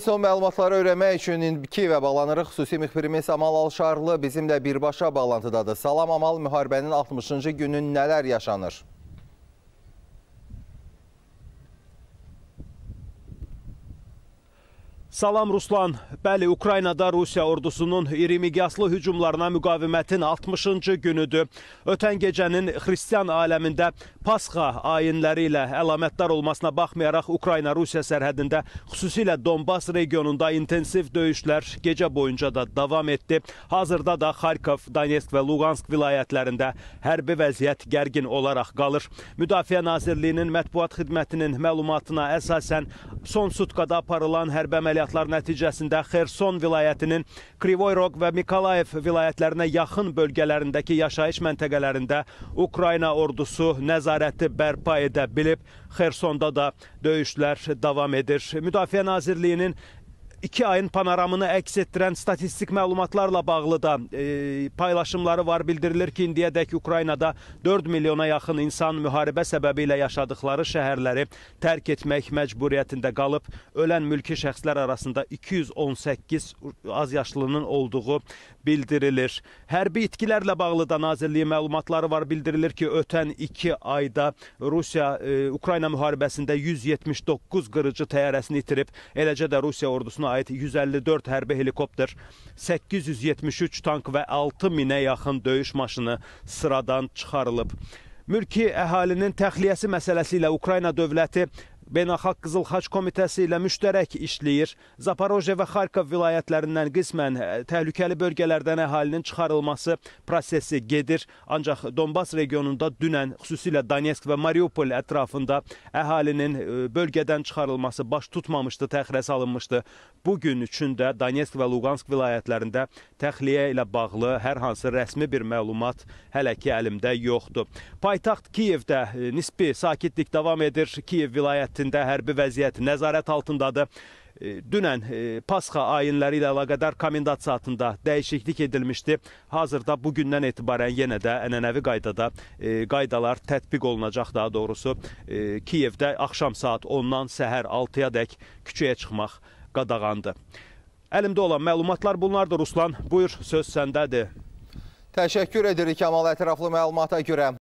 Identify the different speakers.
Speaker 1: Son məlumatları öyrənmək üçün Kiyevə bağlanırıq. Xüsusi müxbirimiz Amal Alşarlı bizimlə birbaşa bağlantıdadır. Salam Amal, müharibənin 60-cı günün nələr yaşanır? Salam Ruslan. Bəli, Ukraynada Rusiya ordusunun 20 yaslı hücumlarına müqavimətin 60-cı günüdür. Ötən gecənin xristian aləmində Pasxa ayinləri ilə əlamətdar olmasına baxmayaraq Ukrayna-Rusiya sərhədində, xüsusilə Donbas regionunda intensiv döyüşlər gecə boyunca da davam etdi. Hazırda da Xarkov, Donetsk və Luqansk vilayətlərində hərbi vəziyyət gərgin olaraq qalır. Müdafiə Nazirliyinin mətbuat xidmətinin məlumatına əsasən son sutkada aparılan hərbi əməliyyat əməliyyatlar nəticəsində Xerson vilayətinin Krivoyroq və Mikolayev vilayətlərinə yaxın bölgələrindəki yaşayış məntəqələrində Ukrayna ordusu nəzarəti bərpa edə bilib. Xersonda da döyüşlər davam edir. Müdafiə Nazirliyinin iki ayın panoramını əks etdirən statistik məlumatlarla bağlı da e, paylaşımları var. Bildirilir ki, indiyədək Ukraynada 4 milyona yaxın insan müharibə səbəbi ilə yaşadıkları şəhərləri tərk etmək məcburiyyətində qalıb. Ölən mülki şəxslər arasında 218 az yaşlının olduğu bildirilir. Hərbi itkilərlə bağlı da Nazirliyin məlumatları var. Bildirilir ki, ötən 2 ayda Rusiya e, Ukrayna müharibəsində 179 qırıcı təyyarəsini itirib, eləcə də Rusiya ordusunu aid 154 hərbi helikopter, 873 tank və 6 minə yaxın döyüş maşını sıradan çıxarılıb. Mülki əhalinin təxliyəsi məsələsi ilə Ukrayna dövləti Beynəlxalq Qızıl Xaç Komitəsi ilə müştərək işləyir. Zaporojye və Xarkov vilayətlərindən qismən e, təhlükəli bölgələrdən əhalinin çıxarılması prosesi gedir. Ancaq Donbas regionunda dünən xüsusilə Donetsk və Mariupol ətrafında əhalinin e, bölgədən çıxarılması baş tutmamışdı, təxirə salınmışdı. Bu gün üçün də Donetsk və Luqansk vilayətlərində təxliyə ilə bağlı hər hansı rəsmi bir məlumat hələ ki əlimdə yoxdur. Paytaxt Kiyevdə e, nisbi sakitlik davam edir. Kiyev vilayəti vilayətində hərbi vəziyyət nəzarət altındadır. E, dünən e, Pasxa ayinləri ilə əlaqədar komendat saatında dəyişiklik edilmişdi. Hazırda bugündən etibarən yenə də ənənəvi qaydada e, qaydalar tətbiq olunacaq daha doğrusu. Kiyevdə axşam saat 10-dan səhər 6-ya dək küçəyə çıxmaq qadağandır. Əlimdə olan məlumatlar bunlardır Ruslan. Buyur söz səndədir. Təşəkkür edirik Amal ətraflı məlumata görə.